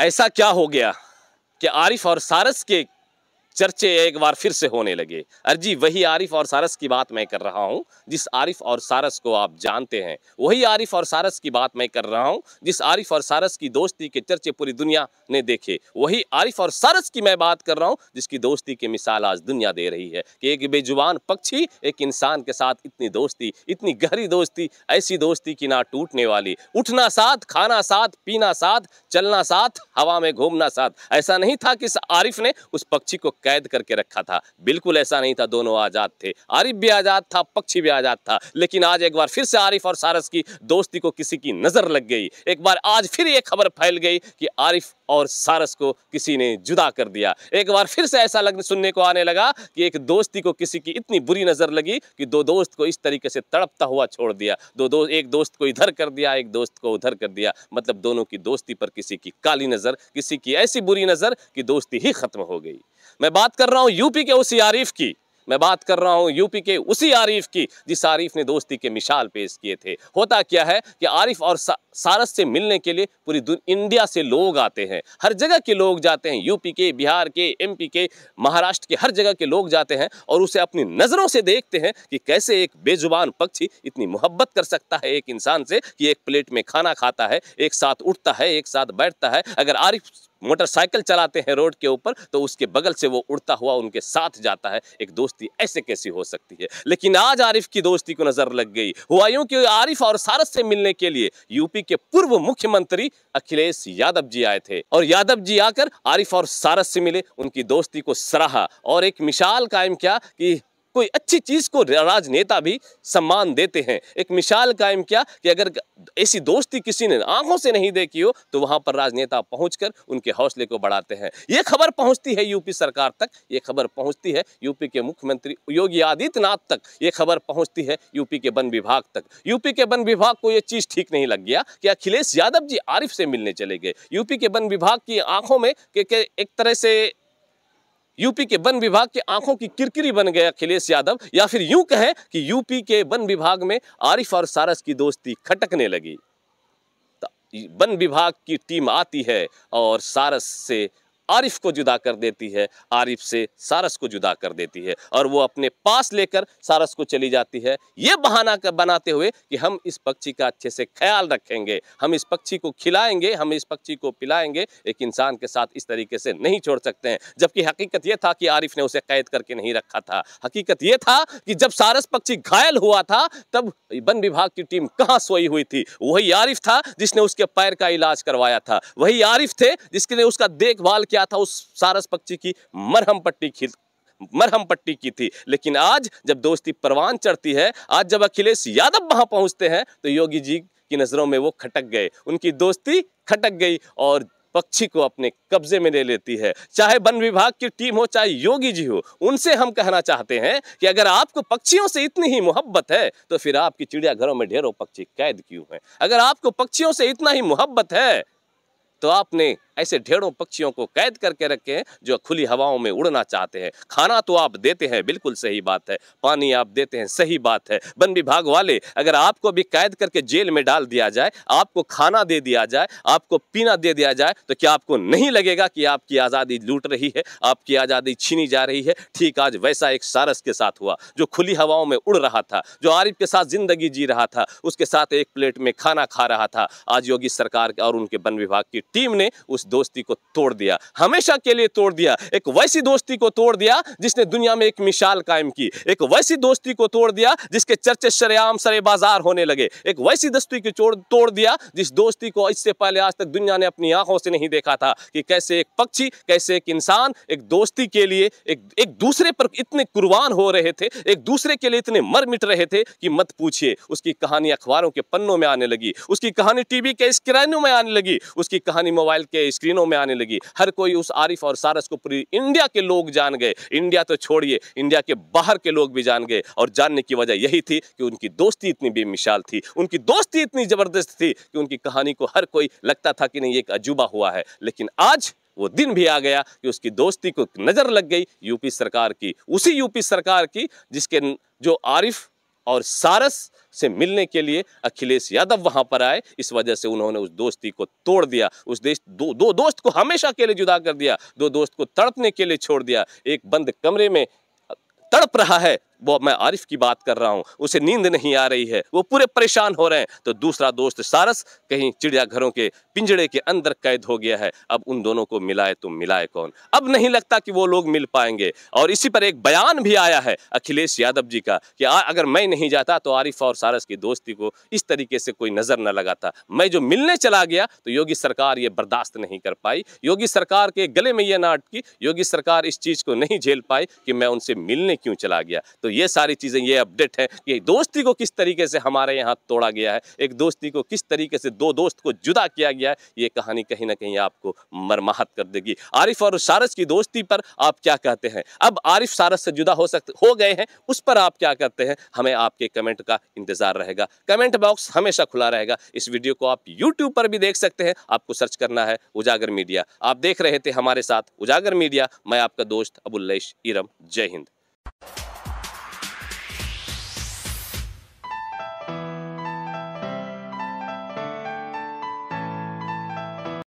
ऐसा क्या हो गया कि आरिफ और सारस के चर्चे एक बार फिर से होने लगे अर्जी वही आरिफ और सारस की बात मैं कर रहा हूँ जिस आरिफ और सारस को आप जानते हैं वही आरिफ और सारस की बात मैं कर रहा हूँ जिस आरिफ और सारस की दोस्ती के चर्चे पूरी दुनिया ने देखे वही आरिफ और सारस की मैं बात कर रहा हूँ जिसकी दोस्ती की मिसाल आज दुनिया दे रही है कि एक बेजुबान पक्षी एक इंसान के साथ इतनी दोस्ती इतनी गहरी दोस्ती ऐसी दोस्ती की ना टूटने वाली उठना साथ खाना साथ पीना साथ चलना साथ हवा में घूमना साथ ऐसा नहीं था कि आरिफ ने उस पक्षी को कैद करके रखा था बिल्कुल ऐसा नहीं था दोनों आज़ाद थे आरिफ भी आज़ाद था पक्षी भी आज़ाद था लेकिन आज एक बार फिर से आरिफ और सारस की दोस्ती को किसी की नज़र लग गई एक बार आज फिर ये खबर फैल गई कि आरिफ और सारस को किसी ने जुदा कर दिया एक बार फिर से ऐसा लगने सुनने को आने लगा कि एक दोस्ती को किसी की इतनी बुरी नज़र लगी कि दो दोस्त को इस तरीके से तड़पता हुआ छोड़ दिया दो दोस्त एक दोस्त को इधर कर दिया एक दोस्त को उधर कर दिया मतलब दोनों की दोस्ती पर किसी की काली नज़र किसी की ऐसी बुरी नज़र कि दोस्ती ही ख़त्म हो गई मैं बात कर रहा हूँ यूपी के उसी आरिफ की मैं बात कर रहा हूँ यूपी के उसी आरिफ की जिस आरिफ ने दोस्ती के मिसाल पेश किए थे होता क्या है कि आरिफ और सारस से मिलने के लिए पूरी इंडिया से लोग आते हैं हर जगह के लोग जाते हैं यूपी के बिहार के एमपी के महाराष्ट्र के हर जगह के लोग जाते हैं और उसे अपनी नज़रों से देखते हैं कि कैसे एक बेजुबान पक्षी इतनी मोहब्बत कर सकता है एक इंसान से कि एक प्लेट में खाना खाता है एक साथ उठता है एक साथ बैठता है अगर आरिफ मोटरसाइकिल चलाते हैं रोड के ऊपर तो उसके बगल से वो उड़ता हुआ उनके साथ जाता है एक दोस्ती ऐसे कैसी हो सकती है लेकिन आज आरिफ की दोस्ती को नजर लग गई हुआ यूं कि आरिफ और सारस से मिलने के लिए यूपी के पूर्व मुख्यमंत्री अखिलेश यादव जी आए थे और यादव जी आकर आरिफ और सारस से मिले उनकी दोस्ती को सराहा और एक मिसाल कायम किया कि कोई अच्छी चीज़ को राजनेता भी सम्मान देते हैं एक मिसाल कायम किया कि अगर ऐसी दोस्ती किसी ने आंखों से नहीं देखी हो तो वहाँ पर राजनेता पहुंचकर उनके हौसले को बढ़ाते हैं ये खबर पहुंचती है यूपी सरकार तक ये खबर पहुंचती है यूपी के मुख्यमंत्री योगी आदित्यनाथ तक ये खबर पहुंचती है यूपी के वन विभाग तक यूपी के वन विभाग को ये चीज़ ठीक नहीं लग गया कि अखिलेश यादव जी आरिफ से मिलने चले गए यूपी के वन विभाग की आंखों में एक तरह से यूपी के वन विभाग की आंखों की किरकिरी बन गए अखिलेश यादव या फिर यूं कहें कि यूपी के वन विभाग में आरिफ और सारस की दोस्ती खटकने लगी वन विभाग की टीम आती है और सारस से आरिफ को जुदा कर देती है आरिफ से सारस को जुदा कर देती है और वो अपने पास लेकर सारस को चली जाती है ये बहाना कर बनाते हुए कि हम इस पक्षी का अच्छे से ख्याल रखेंगे हम इस पक्षी को खिलाएंगे हम इस पक्षी को पिलाएंगे एक इंसान के साथ इस तरीके से नहीं छोड़ सकते हैं जबकि हकीकत यह था कि आरिफ ने उसे कैद करके नहीं रखा था हकीकत यह था कि जब सारस पक्षी घायल हुआ था तब वन विभाग की टीम कहाँ सोई हुई थी वही आरिफ था जिसने उसके पैर का इलाज करवाया था वही आरिफ थे जिसके उसका देखभाल किया क्या था उस सारस पक्षी की मरहम पट्टी खिल मरहम पट्टी की थी लेकिन आज जब दोस्ती परवान चढ़ती है आज जब अखिलेश यादव वहां पहुंचते हैं तो योगी जी की नज़रों में वो खटक गए उनकी दोस्ती खटक गई और पक्षी को अपने कब्जे में ले लेती है चाहे वन विभाग की टीम हो चाहे योगी जी हो उनसे हम कहना चाहते हैं कि अगर आपको पक्षियों से इतनी ही मोहब्बत है तो फिर आपकी चिड़ियाघरों में ढेरों पक्षी कैद क्यों हैं अगर आपको पक्षियों से इतना ही मोहब्बत है तो आपने ऐसे ढेरों पक्षियों को कैद करके रखे हैं जो खुली हवाओं में उड़ना चाहते हैं खाना तो आप देते हैं बिल्कुल सही बात है पानी आप देते हैं सही बात है वन विभाग वाले अगर आपको भी कैद करके जेल में डाल दिया जाए आपको खाना दे दिया जाए आपको पीना दे दिया जाए तो क्या आपको नहीं लगेगा कि आपकी आज़ादी लूट रही है आपकी आज़ादी छीनी जा रही है ठीक आज वैसा एक सारस के साथ हुआ जो खुली हवाओं में उड़ रहा था जो आरिफ के साथ ज़िंदगी जी रहा था उसके साथ एक प्लेट में खाना खा रहा था आज योगी सरकार और उनके वन विभाग की टीम ने उस दोस्ती को तोड़ दिया हमेशा के लिए तोड़ दिया एक वैसी दोस्ती को तोड़ दिया जिसने दुनिया में एक मिसाल कायम की एक वैसी दोस्ती को तोड़ दिया जिसके चर्चे सरेआम सरे बाजार होने लगे एक वैसी दोस्ती को तोड़ दिया जिस दोस्ती को इससे पहले आज तक दुनिया ने अपनी आंखों से नहीं देखा था कि कैसे एक पक्षी कैसे एक इंसान एक दोस्ती के लिए एक एक दूसरे पर इतने कुर्बान हो रहे थे एक दूसरे के लिए इतने मर मिट रहे थे कि मत पूछिए उसकी कहानी अखबारों के पन्नों में आने लगी उसकी कहानी टीवी के स्क्रीनों में आने लगी उसकी कहानी कहानी मोबाइल के स्क्रीनों में आने लगी हर कोई उस आरिफ और सारस को पूरी इंडिया के लोग जान गए इंडिया तो छोड़िए इंडिया के बाहर के लोग भी जान गए और जानने की वजह यही थी कि उनकी दोस्ती इतनी बेमिसाल थी उनकी दोस्ती इतनी ज़बरदस्त थी कि उनकी कहानी को हर कोई लगता था कि नहीं एक अजूबा हुआ है लेकिन आज वो दिन भी आ गया कि उसकी दोस्ती को नज़र लग गई यूपी सरकार की उसी यूपी सरकार की जिसके जो आरिफ और सारस से मिलने के लिए अखिलेश यादव वहां पर आए इस वजह से उन्होंने उस दोस्ती को तोड़ दिया उस देश दो दो दोस्त को हमेशा के लिए जुदा कर दिया दो दोस्त को तड़पने के लिए छोड़ दिया एक बंद कमरे में तड़प रहा है वो मैं आरिफ की बात कर रहा हूँ उसे नींद नहीं आ रही है वो पूरे परेशान हो रहे हैं तो दूसरा दोस्त सारस कहीं चिड़ियाघरों के पिंजड़े के अंदर कैद हो गया है अब उन दोनों को मिलाए तो मिलाए कौन अब नहीं लगता कि वो लोग मिल पाएंगे और इसी पर एक बयान भी आया है अखिलेश यादव जी का कि आ, अगर मैं नहीं जाता तो आरिफ और सारस की दोस्ती को इस तरीके से कोई नज़र न लगाता मैं जो मिलने चला गया तो योगी सरकार ये बर्दाश्त नहीं कर पाई योगी सरकार के गले में यह नाट की योगी सरकार इस चीज़ को नहीं झेल पाई कि मैं उनसे मिलने क्यों चला गया तो ये सारी चीज़ें ये अपडेट है कि दोस्ती को किस तरीके से हमारे यहाँ तोड़ा गया है एक दोस्ती को किस तरीके से दो दोस्त को जुदा किया गया गया है ये कहानी कहीं ना कहीं आपको मरमाहत कर देगी आरिफ और सारस की दोस्ती पर आप क्या कहते हैं अब आरिफ सारस से जुदा हो सकते हो गए हैं उस पर आप क्या करते हैं हमें आपके कमेंट का इंतज़ार रहेगा कमेंट बॉक्स हमेशा खुला रहेगा इस वीडियो को आप यूट्यूब पर भी देख सकते हैं आपको सर्च करना है उजागर मीडिया आप देख रहे थे हमारे साथ उजागर मीडिया मैं आपका दोस्त अबुल्लेश इरम जय हिंद